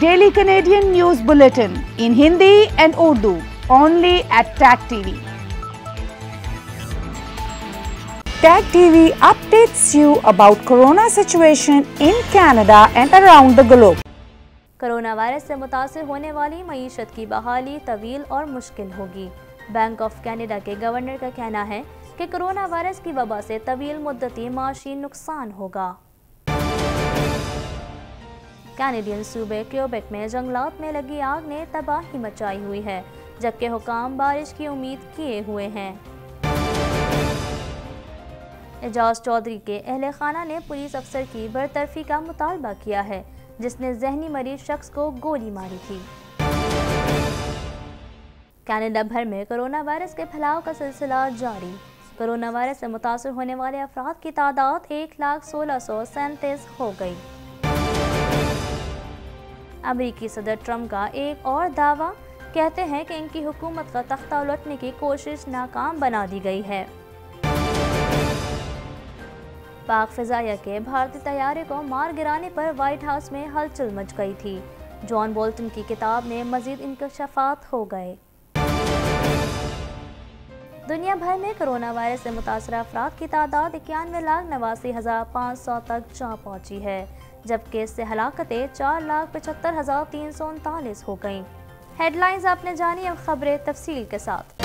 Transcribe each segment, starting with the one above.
daily Canadian news bulletin in Hindi and Urdu only at Tag TV Tag TV updates you about corona situation in Canada and around the globe corona virus से मुतासर होने वाली मीशत की बहाली तवील और मुश्किल होगी बैंक ऑफ कैनेडा के गवर्नर का कहना है कि कोरोना वायरस की वबा से तवील मुद्दती माशी नुकसान होगा कैनेडियन सूबे क्योबेक में जंगलात में लगी आग ने तबाही मचाई हुई है जबकि हुकाम बारिश की उम्मीद किए हुए हैं एजाज चौधरी के अहल खाना ने पुलिस अफसर की बरतरफी का मुतालबा किया है जिसने जहनी मरीज शख्स को गोली मारी थी कैनेडा भर में कोरोना वायरस के फैलाव का सिलसिला जारी कोरोना वायरस से मुतासर होने वाले अफराद की तादाद एक लाख सोलह सौ सैंतीस हो गई अमरीकी सदर ट्रम्प का एक और दावा कहते हैं कि इनकी हुकूमत का तख्ता उलटने की कोशिश नाकाम बना दी गई है पाक फिजाया के भारतीय तैयारे को मार गिराने पर वाइट हाउस में हलचल मच गई थी जॉन बोल्टन की किताब में मजीद इंकशाफात हो गए दुनिया भर में कोरोना वायरस से मुतासर अफराद की तादाद इक्यानवे लाख नवासी हज़ार पाँच सौ तक जा पहुंची है जबकि इससे हलाकतें चार लाख पचहत्तर हज़ार तीन सौ उनतालीस हो गईं हेडलाइंस आपने जानी अब खबरें तफसील के साथ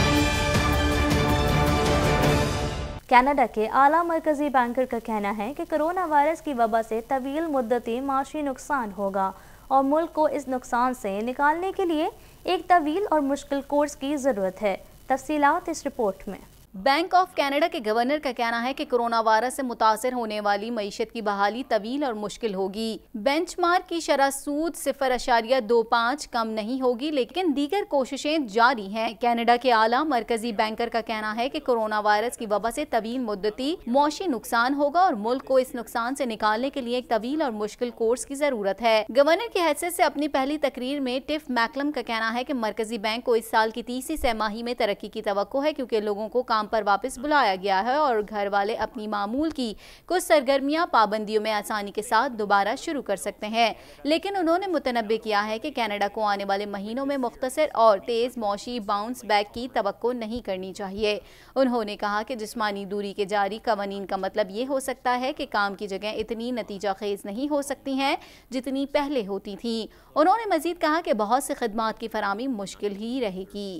कनाडा के आला मरकजी बैंकर का कहना है कि कोरोना वायरस की वबा से तवील मुद्दती माशी नुकसान होगा और मुल्क को इस नुकसान से निकालने के लिए एक तवील और मुश्किल कोर्स की ज़रूरत है तफसीत इस रिपोर्ट में बैंक ऑफ कनाडा के गवर्नर का कहना है कि कोरोना वायरस से मुतासर होने वाली मीशत की बहाली तवील और मुश्किल होगी बेंचमार्क की शरह सूद सिफर अशारिया दो पाँच कम नहीं होगी लेकिन दीगर कोशिशें जारी हैं कनाडा के आला मरकजी बैंकर का कहना है कि कोरोना वायरस की वबा से तवील मुद्दती मौशी नुकसान होगा और मुल्क को इस नुकसान से निकालने के लिए एक तवील और मुश्किल कोर्स की जरूरत है गवर्नर की हैसियत से अपनी पहली तकरीर में टिफ मैकलम का कहना है की मरकजी बैंक को इस साल की तीसरी सहमाही में तरक्की की तो है क्यूँकी लोगों को काम काम पर वापस बुलाया गया है और घर वाले अपनी मामूल की कुछ सरगर्मियां पाबंदियों में आसानी के साथ दोबारा शुरू कर सकते हैं लेकिन उन्होंने मुतनबे किया है कि कनाडा को आने वाले महीनों में मुख्तर और तेज़ मौशी बाउंस बैक की तो नहीं करनी चाहिए उन्होंने कहा कि जिसमानी दूरी के जारी कवानीन का मतलब ये हो सकता है कि काम की जगह इतनी नतीजा खेज नहीं हो सकती हैं जितनी पहले होती थी उन्होंने मजीद कहा कि बहुत से खदमात की फरहमी मुश्किल ही रहेगी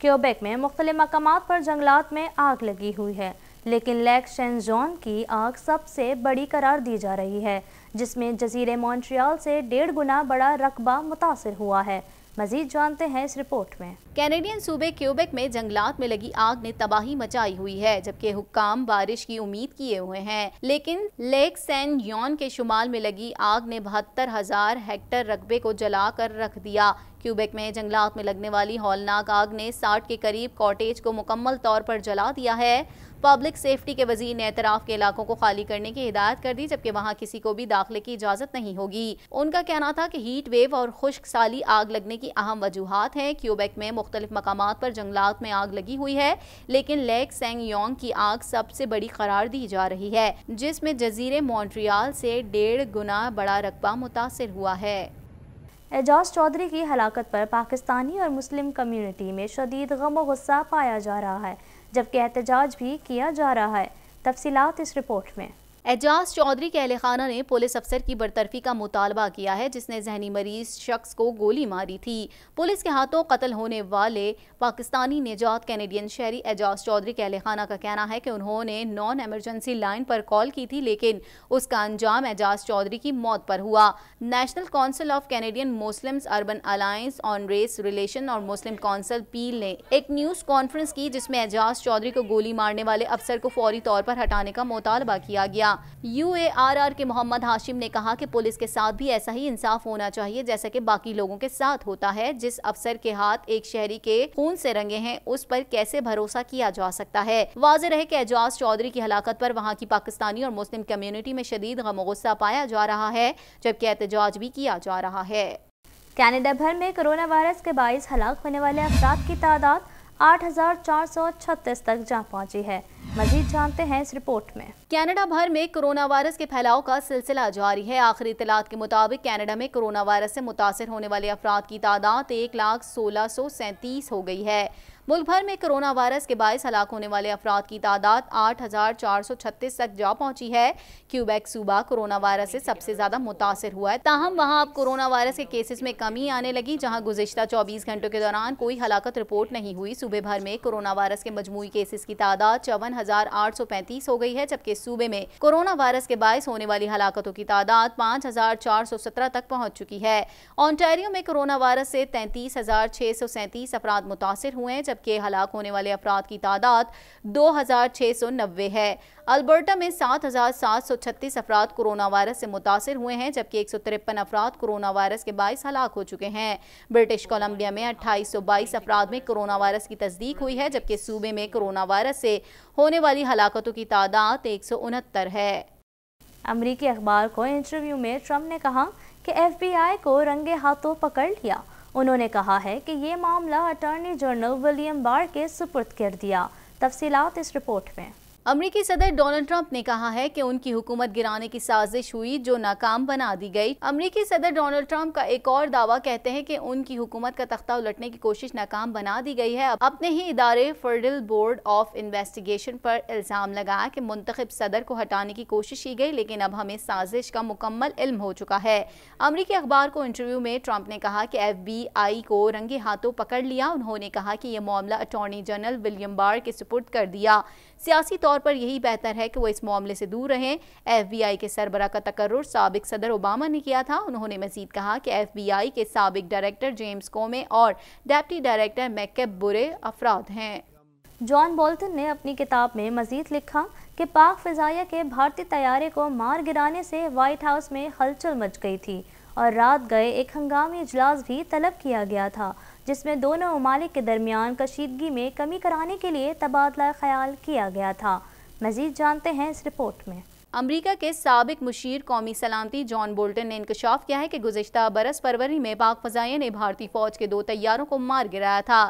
क्योबेक में मुख्तलि मकाम पर जंगलात में आग लगी हुई है लेकिन लेक शेंजोन की आग सबसे बड़ी करार दी जा रही है जिसमें जजीरे मॉन्ट्रियल से डेढ़ गुना बड़ा रकबा मुतासर हुआ है मजीद जानते हैं इस रिपोर्ट में कैनेडियन सूबे क्यूबेक में जंगलात में लगी आग ने तबाही मचाई हुई है जबकि हुक्काम बारिश की उम्मीद किए हुए हैं लेकिन लेक सैन योन के शुमाल में लगी आग ने बहत्तर हजार हेक्टर रकबे को जलाकर रख दिया क्यूबेक में जंगलात में लगने वाली हौलनाक आग ने साठ के करीब कॉटेज को मुकम्मल तौर पर जला दिया है पब्लिक सेफ्टी के वजीर ने एतराफ के इलाकों को खाली करने की हिदायत कर दी जबकि वहाँ किसी को भी दाखिले की इजाजत नहीं होगी उनका कहना था कि हीट वेव और खुश्क साली आग लगने की अहम वजूहत हैं क्यूबेक में मुख्तलिफ मकाम पर जंगलात में आग लगी हुई है लेकिन लेक सेंग योंग की आग सबसे बड़ी करार दी जा रही है जिसमें जजीरे मॉन्ट्रियाल से डेढ़ गुना बड़ा रकबा मुतासर हुआ है एजाज चौधरी की हलाकत पर पाकिस्तानी और मुस्लिम कम्युनिटी में शदीद गम व गुस्सा पाया जा रहा है जबकि एहतजाज भी किया जा रहा है तफसीत इस रिपोर्ट में एजाज चौधरी के अहल खाना ने पुलिस अफसर की बरतरफी का मुतालबा किया है जिसने जहनी मरीज शख्स को गोली मारी थी पुलिस के हाथों कत्ल होने वाले पाकिस्तानी निजात कैनेडियन शहरी एजाज चौधरी के अहल खाना का कहना है कि उन्होंने नॉन एमरजेंसी लाइन पर कॉल की थी लेकिन उसका अंजाम एजाज चौधरी की मौत पर हुआ National Council of Canadian Muslim Urban Alliance on Race Relation और मुस्लिम काउंसिल पील ने एक न्यूज़ कॉन्फ्रेंस की जिसमें एजाज चौधरी को गोली मारने वाले अफसर को फौरी तौर पर हटाने का मुतालबा किया गया किया यूएआरआर के मोहम्मद हाशिम ने कहा कि पुलिस के साथ भी ऐसा ही इंसाफ होना चाहिए जैसा कि बाकी लोगों के साथ होता है जिस अफसर के हाथ एक शहरी के खून से रंगे हैं उस पर कैसे भरोसा किया जा सकता है वाज रहे की एजाज चौधरी की हलाकत आरोप वहाँ की पाकिस्तानी और मुस्लिम कम्युनिटी में शदीद गम गुस्सा पाया जा रहा है जबकि एहतजाज भी किया जा रहा है कैनेडा भर में कोरोना वायरस के बायस हलाक होने वाले अफराद की तादाद छत्तीस तक जा पहुंची है मजीद जानते हैं इस रिपोर्ट में कनाडा भर में कोरोना वायरस के फैलाव का सिलसिला जारी है आखिरी इतलात के मुताबिक कनाडा में कोरोना वायरस से मुतासर होने वाले अफराद की तादाद एक लाख सोलह सौ सैंतीस हो गई है मुल्क भर में कोरोना वायरस के बायस हलाक होने वाले अफराद की तादाद आठ हज़ार चार सौ छत्तीस तक जा पहुंची है क्यूबेक सूबा कोरोना वायरस से सबसे ज़्यादा मुतासर हुआ है ताहम वहाँ अब कोरोना वायरस के केसेस में कमी आने लगी जहाँ गुजशत चौबीस घंटों के दौरान कोई हलाकत रिपोर्ट नहीं हुई सूबे भर में कोरोना वायरस के मजमू केसेस की तादाद चौवन इक्यावन हो गई है जबकि सूबे में कोरोना वायरस के बायस होने वाली हलाकतों की तादाद 5,417 तक पहुंच चुकी है ऑन्टेरियो में कोरोना वायरस से तैंतीस अफराद मुतासर हुए हैं जबकि हलाक होने वाले अफराद की तादाद दो है अल्बर्टा में 7,736 अफराद कोरोना वायरस से मुतासर हुए हैं जबकि एक सौ तिरपन अफराद कोरोना वायरस के बाईस हलाक हो चुके हैं ब्रिटिश कोलंबिया में अट्ठाईस सौ बाईस अफराद में कोरोना वायरस की तस्दीक हुई है जबकि सूबे में कोरोना वायरस से होने वाली हलाकतों की तादाद एक सौ उनहत्तर है अमरीकी अखबार को इंटरव्यू में ट्रम्प ने कहा कि एफबीआई को रंगे हाथों पकड़ लिया उन्होंने कहा है कि ये मामला अटॉर्नी जनरल विलियम बार के सुपुर्द कर दिया तफसीलात इस रिपोर्ट में अमरीकी सदर डोनाल्ड ट्रंप ने कहा है कि उनकी हुकूमत गिराने की साजिश हुई जो नाकाम बना दी गई अमरीकी सदर डोनाल्ड ट्रंप का एक और दावा कहते हैं कि उनकी हुकूमत का तख्ता उलटने की कोशिश नाकाम बना दी गई है अपने ही इदारे फेडरल बोर्ड ऑफ इन्वेस्टिगेशन पर इल्ज़ाम लगाया कि मुंतखब सदर को हटाने की कोशिश की गई लेकिन अब हमें साजिश का मुकम्मल इल्म हो चुका है अमरीकी अखबार को इंटरव्यू में ट्रंप ने कहा कि एफ बी आई को रंगे हाथों पकड़ लिया उन्होंने कहा कि यह मामला अटॉर्नी जनरल विलियम बार के सुपुर्द कर दिया सियासी तौर पर यही बेहतर है कि वो इस मामले से दूर रहें आई के सरबरा का तकर्र सबक सदर ओबामा ने किया था उन्होंने मजीद कहा कि आई के सबक डायरेक्टर जेम्स कोमे और डेप्टी डायरेक्टर मैकेब बुरे अफराद हैं जॉन बोल्टन ने अपनी किताब में मजीद लिखा कि पाक फ़िज़ाया के भारतीय तैयारे को मार गिराने से वाइट हाउस में हलचल मच गई थी और रात गए एक हंगामी इजलास भी तलब किया गया था जिसमें दोनों ममालिक के दरमियान कशीदगी में कमी कराने के लिए तबादला ख्याल किया गया था मजीद जानते हैं इस रिपोर्ट में अमरीका के सबक मुशीर कौमी सलामती जॉन बोल्टन ने इंकशाफ किया है कि गुजशत बरस फरवरी में पाक फजाइया ने भारतीय फौज के दो तैयारों को मार गिराया था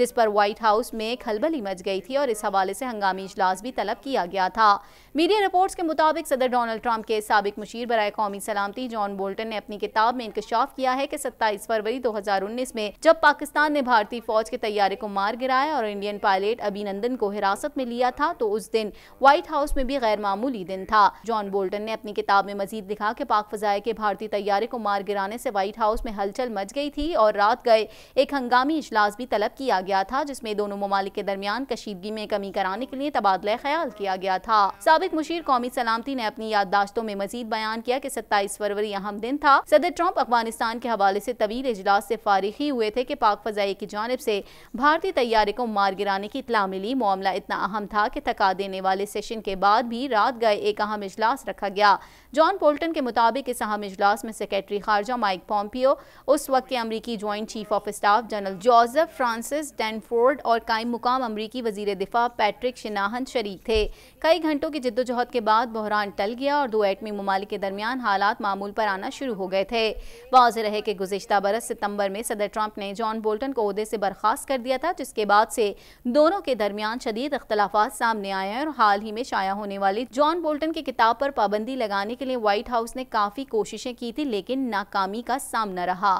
जिस पर व्हाइट हाउस में खलबली मच गई थी और इस हवाले से हंगामी इजलास भी तलब किया गया था मीडिया रिपोर्ट्स के मुताबिक सदर डोनाल्ड ट्रंप के सबक मुशीर बर कौमी सलामती जॉन बोल्टन ने अपनी किताब में इंकशाफ किया है कि सत्ताईस फरवरी दो हजार उन्नीस में जब पाकिस्तान ने भारतीय फौज के तैयारे को मार गिराया और इंडियन पायलट अभिनंदन को हिरासत में लिया था तो उस दिन व्हाइट हाउस में भी गैर मामूली दिन था जॉन बोल्टन ने अपनी किताब में मजीद लिखा की पाक फजाए के भारतीय तैयारे को मार गिराने से व्हाइट हाउस में हलचल मच गई थी और रात गए एक हंगामी इजलास भी तलब किया गया था जिसमें दोनों ममालिक के दरमियान कशीदगी में कमी कराने के लिए तबादला ख्याल किया गया था सबक मुशीर कौमी सलामती ने अपनी याददाश्तों में मजीद बयान किया की सत्ताईस फरवरी अहम दिन था सदर ट्रंप अफगानिस्तान के हवाले ऐसी तवील इजलास ऐसी फारिग ही हुए थे की पाक फजाई की जानब ऐसी भारतीय तैयारे को मार गिराने की इतला मिली मामला इतना अहम था की थका देने वाले सेशन के बाद भी रात गए एक अहम इजलास रखा गया जॉन पोल्टन के मुताबिक इस अहम इजलास में सेक्रेटरी खारजा माइक पॉम्पियो उस वक्त के अमरीकी Joint Chief of Staff General Joseph Francis Dunford और कायम मुकाम अमरीकी वजीर दिफा पैट्रिक शिनाहन शरीक थे कई घंटों की जद्दोजहद के बाद बहरान टल गया और दो एटमी ममालिक के दरमियान हालात मामूल पर आना शुरू हो गए थे वाज रहे कि गुजशत बरस सितंबर में सदर ट्रंप ने जॉन बोल्टन को अहदे से बर्खास्त कर दिया था जिसके बाद से दोनों के दरमियान शदीद अख्तलाफा सामने आए हैं और हाल ही में शाया होने वाली जॉन बोल्टन की किताब पर पाबंदी लगाने के लिए व्हाइट हाउस ने काफ़ी कोशिशें की थी लेकिन नाकामी का सामना रहा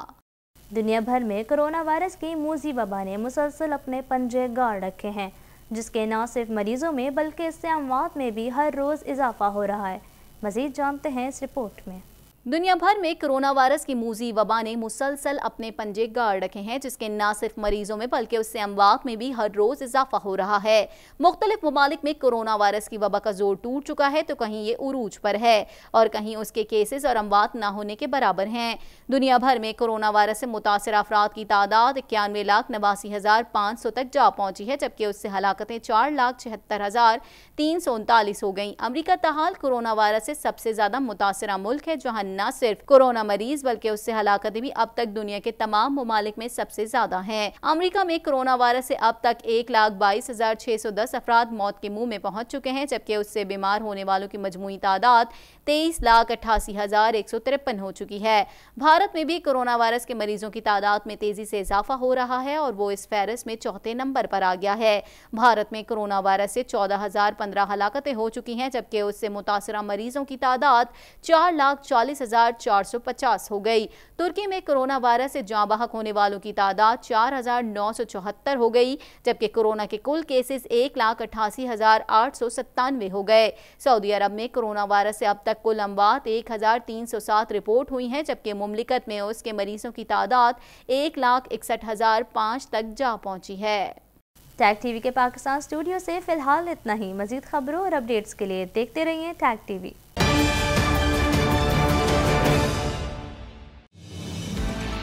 दुनिया भर में कोरोना वायरस की मूजी वबा ने मुसलसल अपने पंजे गाड़ रखे हैं जिसके न सिर्फ मरीजों में बल्कि इससे अमवात में भी हर रोज़ इजाफा हो रहा है मज़ीद जानते हैं इस रिपोर्ट में दुनिया भर में कोरोना वायरस की मूजी वबा ने मुसलसल अपने पंजे गाड़ रखे हैं जिसके न सिर्फ मरीजों में बल्कि उससे अमवाक में भी हर रोज़ इजाफा हो रहा है मुख्तलिफ ममालिक में कोरोना वायरस की वबा का जोर टूट चुका है तो कहीं ये उरूज पर है और कहीं उसके केसेस और अमवात ना होने के बराबर हैं दुनिया भर में कोरोना वायरस से मुतासर अफराद की तादाद इक्यानवे लाख नवासी हज़ार पाँच सौ तक जा पहुँची है जबकि उससे हलाकतें चार लाख छिहत्तर हज़ार तीन सौ उनतालीस हो गई अमरीका तहाल कोरोना वायरस से सबसे ज़्यादा मुतासर मुल्क है जहाँ न सिर्फ कोरोना मरीज बल्कि उससे हलाकत भी अब तक दुनिया के तमाम ममालिक में सबसे ज्यादा है अमरीका में कोरोना वायरस ऐसी अब तक एक लाख बाईस हजार छह सौ दस अफराद मौत के मुँह में पहुँच चुके हैं जबकि उससे बीमार होने वालों की मजमू तादाद तेईस लाख अट्ठासी हजार एक सौ तिरपन हो चुकी है भारत में भी कोरोना वायरस के मरीजों की तादाद में तेजी से इजाफा हो रहा है और वो इस फहरस में चौथे नंबर पर आ गया है भारत में कोरोना वायरस से चौदह हजार पंद्रह हलाकतें हो चुकी हैं जबकि उससे मुतासरा मरीजों की तादाद चार लाख चालीस बाईस हो गई तुर्की में कोरोना वायरस से जाँ बहक होने वालों की तादाद चार हो गई जबकि कोरोना के कुल केसेस एक लाख अट्ठासी हो गए सऊदी अरब में कोरोना वायरस से अब तक कुल अमवात एक हजार तीन सौ सात रिपोर्ट हुई हैं जबकि मुमलिकत में उसके मरीजों की तादाद एक लाख इकसठ हजार पाँच तक जा पहुंची है टैग टीवी के पाकिस्तान स्टूडियो से फिलहाल इतना ही मजीद खबरों और अपडेट्स के लिए देखते रहिए टैग टीवी